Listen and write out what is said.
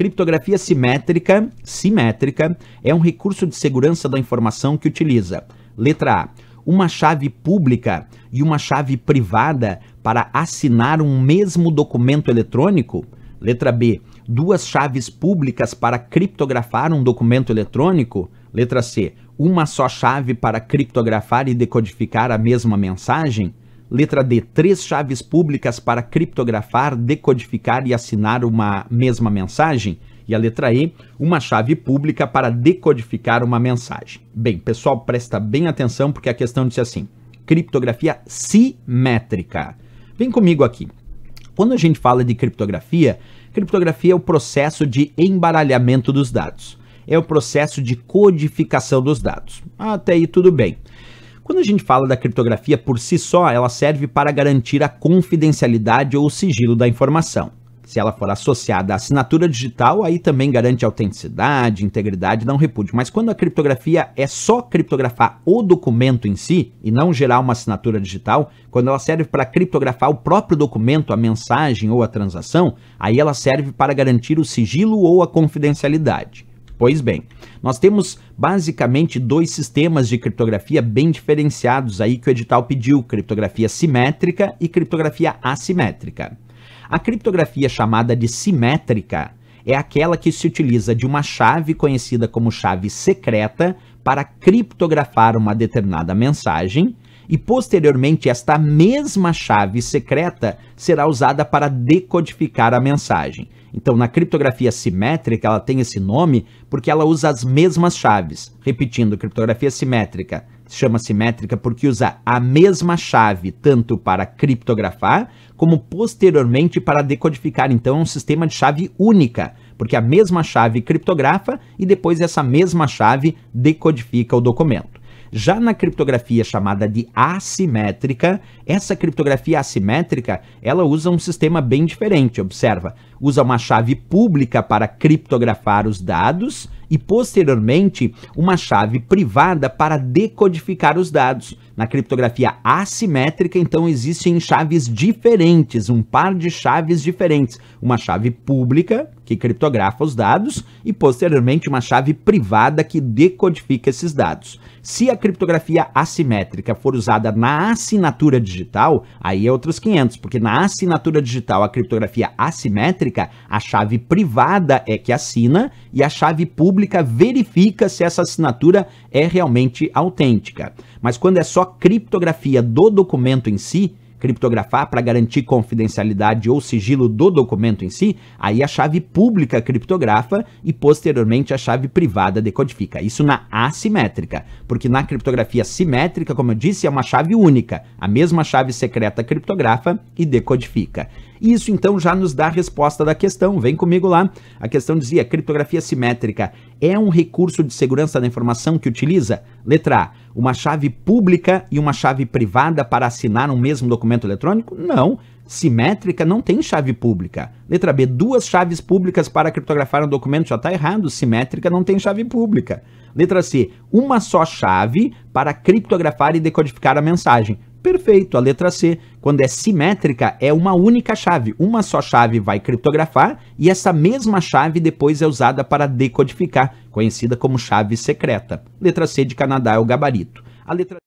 Criptografia simétrica, simétrica é um recurso de segurança da informação que utiliza, letra A, uma chave pública e uma chave privada para assinar um mesmo documento eletrônico, letra B, duas chaves públicas para criptografar um documento eletrônico, letra C, uma só chave para criptografar e decodificar a mesma mensagem, Letra D. Três chaves públicas para criptografar, decodificar e assinar uma mesma mensagem. E a letra E, uma chave pública para decodificar uma mensagem. Bem, pessoal, presta bem atenção porque a questão disse assim: criptografia simétrica. Vem comigo aqui. Quando a gente fala de criptografia, criptografia é o processo de embaralhamento dos dados. É o processo de codificação dos dados. Até aí tudo bem. Quando a gente fala da criptografia por si só, ela serve para garantir a confidencialidade ou sigilo da informação. Se ela for associada à assinatura digital, aí também garante autenticidade, integridade, não repúdio. Mas quando a criptografia é só criptografar o documento em si e não gerar uma assinatura digital, quando ela serve para criptografar o próprio documento, a mensagem ou a transação, aí ela serve para garantir o sigilo ou a confidencialidade. Pois bem, nós temos basicamente dois sistemas de criptografia bem diferenciados aí que o edital pediu: criptografia simétrica e criptografia assimétrica. A criptografia chamada de simétrica é aquela que se utiliza de uma chave conhecida como chave secreta para criptografar uma determinada mensagem e posteriormente esta mesma chave secreta será usada para decodificar a mensagem. Então, na criptografia simétrica, ela tem esse nome porque ela usa as mesmas chaves. Repetindo, criptografia simétrica se chama simétrica porque usa a mesma chave tanto para criptografar como posteriormente para decodificar. Então, é um sistema de chave única, porque a mesma chave criptografa e depois essa mesma chave decodifica o documento. Já na criptografia chamada de assimétrica, essa criptografia assimétrica, ela usa um sistema bem diferente, observa usa uma chave pública para criptografar os dados e, posteriormente, uma chave privada para decodificar os dados. Na criptografia assimétrica, então, existem chaves diferentes, um par de chaves diferentes. Uma chave pública, que criptografa os dados, e, posteriormente, uma chave privada que decodifica esses dados. Se a criptografia assimétrica for usada na assinatura digital, aí é outros 500, porque na assinatura digital a criptografia assimétrica a chave privada é que assina e a chave pública verifica se essa assinatura é realmente autêntica. Mas quando é só criptografia do documento em si, criptografar para garantir confidencialidade ou sigilo do documento em si, aí a chave pública criptografa e posteriormente a chave privada decodifica. Isso na assimétrica, porque na criptografia simétrica, como eu disse, é uma chave única. A mesma chave secreta criptografa e decodifica isso então já nos dá a resposta da questão. Vem comigo lá. A questão dizia: criptografia simétrica é um recurso de segurança da informação que utiliza? Letra A, uma chave pública e uma chave privada para assinar um mesmo documento eletrônico? Não. Simétrica não tem chave pública. Letra B, duas chaves públicas para criptografar um documento já está errado. Simétrica não tem chave pública. Letra C, uma só chave para criptografar e decodificar a mensagem. Perfeito, a letra C. Quando é simétrica, é uma única chave. Uma só chave vai criptografar e essa mesma chave depois é usada para decodificar, conhecida como chave secreta. Letra C de Canadá é o gabarito. A letra